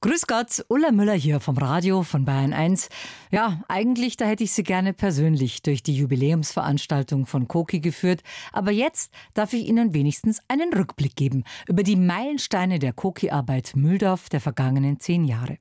Grüß Gott, Ulla Müller hier vom Radio von Bayern 1. Ja, eigentlich, da hätte ich Sie gerne persönlich durch die Jubiläumsveranstaltung von Koki geführt, aber jetzt darf ich Ihnen wenigstens einen Rückblick geben über die Meilensteine der Koki-Arbeit Mühldorf der vergangenen zehn Jahre.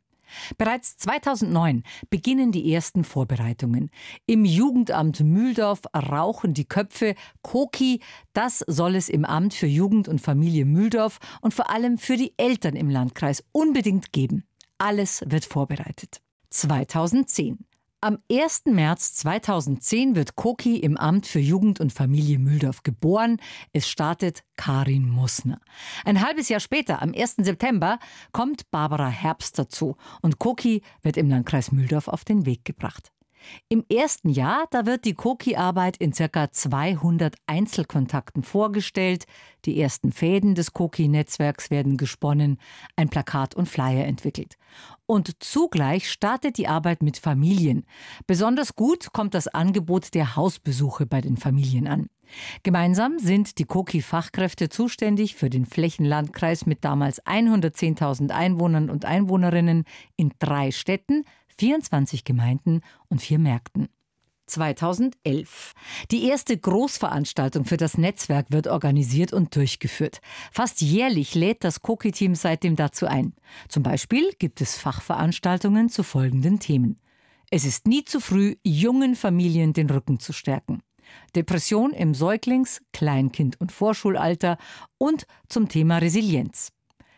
Bereits 2009 beginnen die ersten Vorbereitungen. Im Jugendamt Mühldorf rauchen die Köpfe. Koki, das soll es im Amt für Jugend und Familie Mühldorf und vor allem für die Eltern im Landkreis unbedingt geben. Alles wird vorbereitet. 2010. Am 1. März 2010 wird Koki im Amt für Jugend und Familie Mühldorf geboren. Es startet Karin Musner. Ein halbes Jahr später, am 1. September, kommt Barbara Herbst dazu und Koki wird im Landkreis Mühldorf auf den Weg gebracht. Im ersten Jahr, da wird die Koki-Arbeit in ca. 200 Einzelkontakten vorgestellt, die ersten Fäden des Koki-Netzwerks werden gesponnen, ein Plakat und Flyer entwickelt. Und zugleich startet die Arbeit mit Familien. Besonders gut kommt das Angebot der Hausbesuche bei den Familien an. Gemeinsam sind die Koki-Fachkräfte zuständig für den Flächenlandkreis mit damals 110.000 Einwohnern und Einwohnerinnen in drei Städten, 24 Gemeinden und vier Märkten. 2011. Die erste Großveranstaltung für das Netzwerk wird organisiert und durchgeführt. Fast jährlich lädt das Koki-Team seitdem dazu ein. Zum Beispiel gibt es Fachveranstaltungen zu folgenden Themen. Es ist nie zu früh, jungen Familien den Rücken zu stärken. Depression im Säuglings-, Kleinkind- und Vorschulalter und zum Thema Resilienz.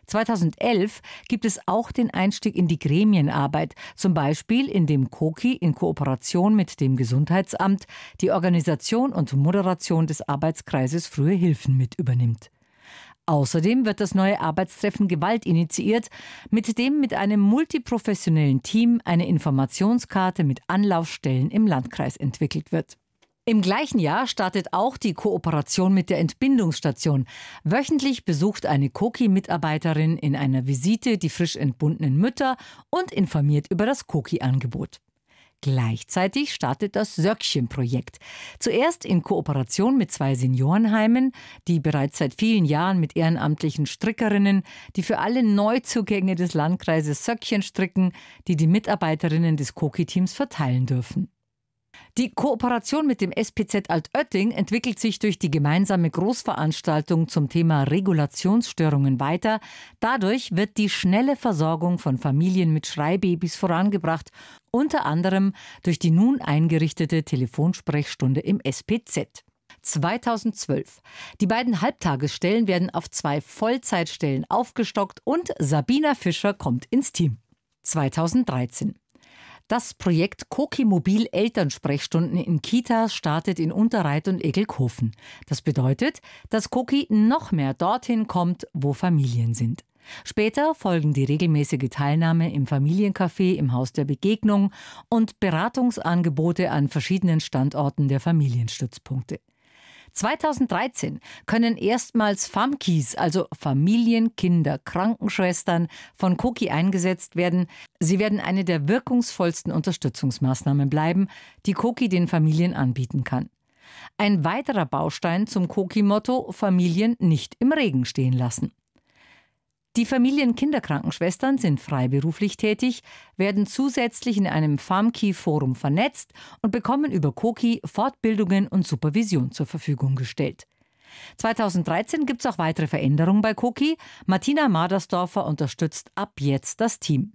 2011 gibt es auch den Einstieg in die Gremienarbeit, zum Beispiel indem Koki in Kooperation mit dem Gesundheitsamt die Organisation und Moderation des Arbeitskreises Frühe Hilfen mit übernimmt. Außerdem wird das neue Arbeitstreffen Gewalt initiiert, mit dem mit einem multiprofessionellen Team eine Informationskarte mit Anlaufstellen im Landkreis entwickelt wird. Im gleichen Jahr startet auch die Kooperation mit der Entbindungsstation. Wöchentlich besucht eine Koki-Mitarbeiterin in einer Visite die frisch entbundenen Mütter und informiert über das Koki-Angebot. Gleichzeitig startet das Söckchen-Projekt. Zuerst in Kooperation mit zwei Seniorenheimen, die bereits seit vielen Jahren mit ehrenamtlichen Strickerinnen, die für alle Neuzugänge des Landkreises Söckchen stricken, die die Mitarbeiterinnen des Koki-Teams verteilen dürfen. Die Kooperation mit dem SPZ Altötting entwickelt sich durch die gemeinsame Großveranstaltung zum Thema Regulationsstörungen weiter. Dadurch wird die schnelle Versorgung von Familien mit Schreibabys vorangebracht, unter anderem durch die nun eingerichtete Telefonsprechstunde im SPZ. 2012. Die beiden Halbtagesstellen werden auf zwei Vollzeitstellen aufgestockt und Sabina Fischer kommt ins Team. 2013. Das Projekt Koki Mobil Elternsprechstunden in Kitas startet in Unterreit und Egelkofen. Das bedeutet, dass Koki noch mehr dorthin kommt, wo Familien sind. Später folgen die regelmäßige Teilnahme im Familiencafé im Haus der Begegnung und Beratungsangebote an verschiedenen Standorten der Familienstützpunkte. 2013 können erstmals FAMKIs, also Familien, Kinder, Krankenschwestern, von Koki eingesetzt werden. Sie werden eine der wirkungsvollsten Unterstützungsmaßnahmen bleiben, die Koki den Familien anbieten kann. Ein weiterer Baustein zum Koki-Motto Familien nicht im Regen stehen lassen. Die Familienkinderkrankenschwestern sind freiberuflich tätig, werden zusätzlich in einem farmkey forum vernetzt und bekommen über COKI Fortbildungen und Supervision zur Verfügung gestellt. 2013 gibt es auch weitere Veränderungen bei COKI. Martina Madersdorfer unterstützt ab jetzt das Team.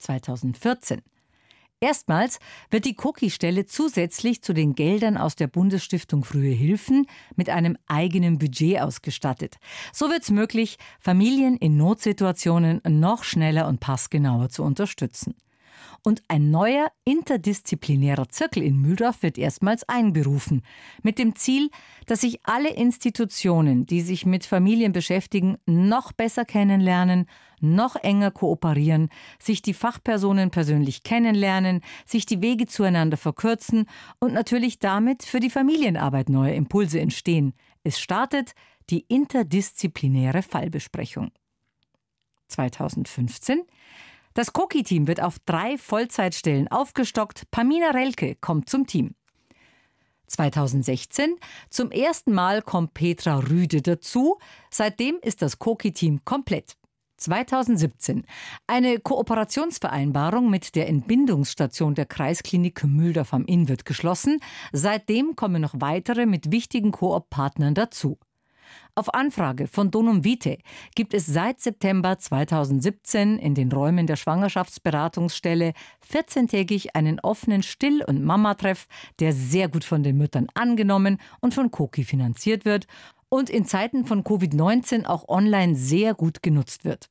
2014. Erstmals wird die Cookie-Stelle zusätzlich zu den Geldern aus der Bundesstiftung Frühe Hilfen mit einem eigenen Budget ausgestattet. So wird es möglich, Familien in Notsituationen noch schneller und passgenauer zu unterstützen und ein neuer interdisziplinärer Zirkel in Mühldorf wird erstmals einberufen, mit dem Ziel, dass sich alle Institutionen, die sich mit Familien beschäftigen, noch besser kennenlernen, noch enger kooperieren, sich die Fachpersonen persönlich kennenlernen, sich die Wege zueinander verkürzen und natürlich damit für die Familienarbeit neue Impulse entstehen. Es startet die interdisziplinäre Fallbesprechung. 2015 das Koki-Team wird auf drei Vollzeitstellen aufgestockt. Pamina Relke kommt zum Team. 2016 zum ersten Mal kommt Petra Rüde dazu. Seitdem ist das Koki-Team komplett. 2017 eine Kooperationsvereinbarung mit der Entbindungsstation der Kreisklinik Mühldorf am Inn wird geschlossen. Seitdem kommen noch weitere mit wichtigen Koop-Partnern dazu. Auf Anfrage von Donum Vitae gibt es seit September 2017 in den Räumen der Schwangerschaftsberatungsstelle 14-tägig einen offenen Still- und Mama-Treff, der sehr gut von den Müttern angenommen und von Koki finanziert wird und in Zeiten von Covid-19 auch online sehr gut genutzt wird.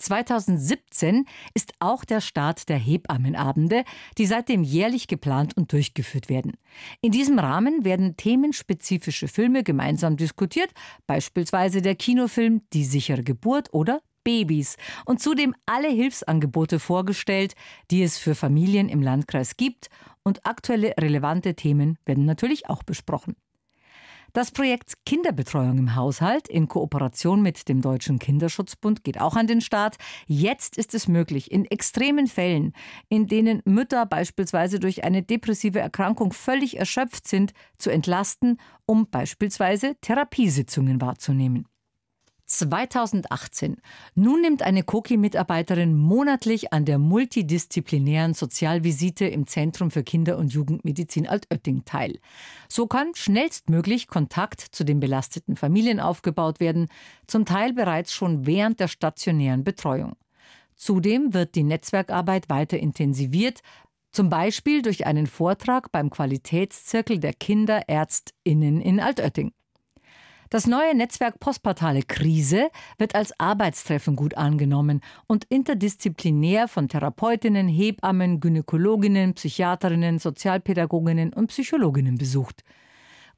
2017 ist auch der Start der Hebammenabende, die seitdem jährlich geplant und durchgeführt werden. In diesem Rahmen werden themenspezifische Filme gemeinsam diskutiert, beispielsweise der Kinofilm Die sichere Geburt oder Babys und zudem alle Hilfsangebote vorgestellt, die es für Familien im Landkreis gibt und aktuelle relevante Themen werden natürlich auch besprochen. Das Projekt Kinderbetreuung im Haushalt in Kooperation mit dem Deutschen Kinderschutzbund geht auch an den Start. Jetzt ist es möglich, in extremen Fällen, in denen Mütter beispielsweise durch eine depressive Erkrankung völlig erschöpft sind, zu entlasten, um beispielsweise Therapiesitzungen wahrzunehmen. 2018. Nun nimmt eine Koki-Mitarbeiterin monatlich an der multidisziplinären Sozialvisite im Zentrum für Kinder- und Jugendmedizin Altötting teil. So kann schnellstmöglich Kontakt zu den belasteten Familien aufgebaut werden, zum Teil bereits schon während der stationären Betreuung. Zudem wird die Netzwerkarbeit weiter intensiviert, zum Beispiel durch einen Vortrag beim Qualitätszirkel der KinderärztInnen in Altötting. Das neue Netzwerk Postportale Krise wird als Arbeitstreffen gut angenommen und interdisziplinär von Therapeutinnen, Hebammen, Gynäkologinnen, Psychiaterinnen, Sozialpädagoginnen und Psychologinnen besucht.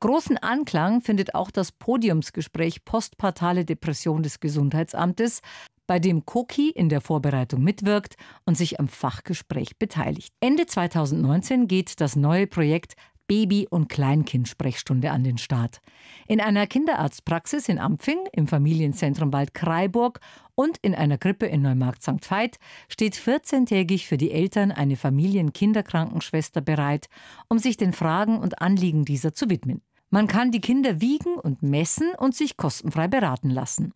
Großen Anklang findet auch das Podiumsgespräch Postpartale Depression des Gesundheitsamtes, bei dem Koki in der Vorbereitung mitwirkt und sich am Fachgespräch beteiligt. Ende 2019 geht das neue Projekt Baby- und Kleinkindsprechstunde an den Start. In einer Kinderarztpraxis in Ampfing, im Familienzentrum Wald Kreiburg und in einer Krippe in Neumarkt St. Veit steht 14-tägig für die Eltern eine Familienkinderkrankenschwester bereit, um sich den Fragen und Anliegen dieser zu widmen. Man kann die Kinder wiegen und messen und sich kostenfrei beraten lassen.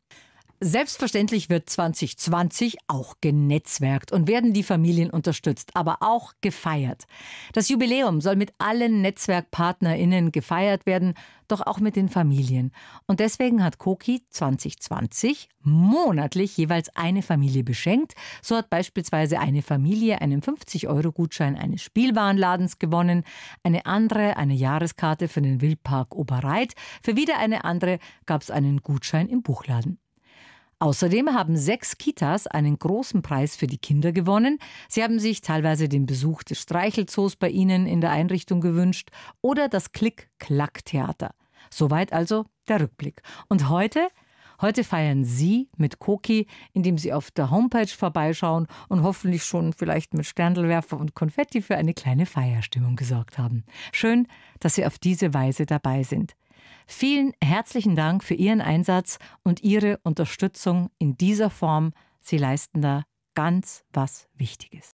Selbstverständlich wird 2020 auch genetzwerkt und werden die Familien unterstützt, aber auch gefeiert. Das Jubiläum soll mit allen Netzwerkpartnerinnen gefeiert werden, doch auch mit den Familien. Und deswegen hat Koki 2020 monatlich jeweils eine Familie beschenkt. So hat beispielsweise eine Familie einen 50-Euro-Gutschein eines Spielwarenladens gewonnen, eine andere eine Jahreskarte für den Wildpark Oberreit, für wieder eine andere gab es einen Gutschein im Buchladen. Außerdem haben sechs Kitas einen großen Preis für die Kinder gewonnen. Sie haben sich teilweise den Besuch des Streichelzoos bei ihnen in der Einrichtung gewünscht oder das Klick-Klack-Theater. Soweit also der Rückblick. Und heute Heute feiern Sie mit Koki, indem Sie auf der Homepage vorbeischauen und hoffentlich schon vielleicht mit Sterndelwerfer und Konfetti für eine kleine Feierstimmung gesorgt haben. Schön, dass Sie auf diese Weise dabei sind. Vielen herzlichen Dank für Ihren Einsatz und Ihre Unterstützung in dieser Form. Sie leisten da ganz was Wichtiges.